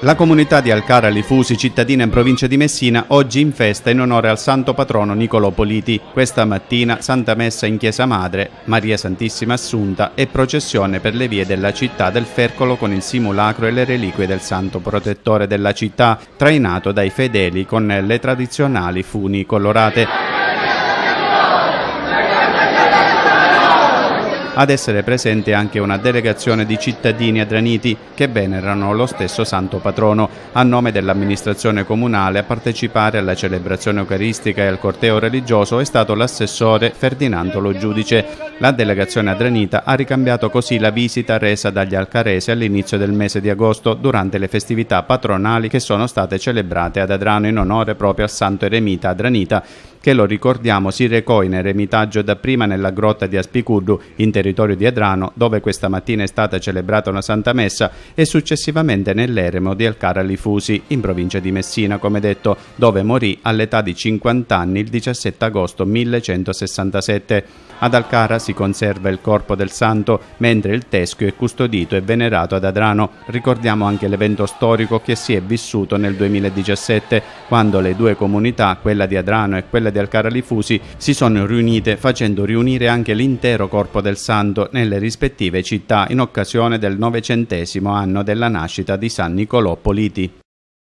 La comunità di Alcara Lifusi, cittadina in provincia di Messina, oggi in festa in onore al santo patrono Nicolò Politi. Questa mattina santa messa in chiesa madre, Maria Santissima Assunta e processione per le vie della città del Fercolo con il simulacro e le reliquie del santo protettore della città, trainato dai fedeli con le tradizionali funi colorate. ad essere presente anche una delegazione di cittadini adraniti che venerano lo stesso santo patrono. A nome dell'amministrazione comunale a partecipare alla celebrazione eucaristica e al corteo religioso è stato l'assessore Ferdinando Lo Giudice. La delegazione adranita ha ricambiato così la visita resa dagli alcaresi all'inizio del mese di agosto durante le festività patronali che sono state celebrate ad Adrano in onore proprio al santo eremita adranita che lo ricordiamo si recò in eremitaggio dapprima nella grotta di Aspicurdu in territorio di Adrano dove questa mattina è stata celebrata una santa messa e successivamente nell'eremo di Alcara Lifusi in provincia di Messina come detto dove morì all'età di 50 anni il 17 agosto 1167. Ad Alcara si conserva il corpo del santo mentre il teschio è custodito e venerato ad Adrano. Ricordiamo anche l'evento storico che si è vissuto nel 2017 quando le due comunità, quella di Adrano e quella di del Caralifusi si sono riunite facendo riunire anche l'intero corpo del santo nelle rispettive città in occasione del novecentesimo anno della nascita di San Nicolò Politi.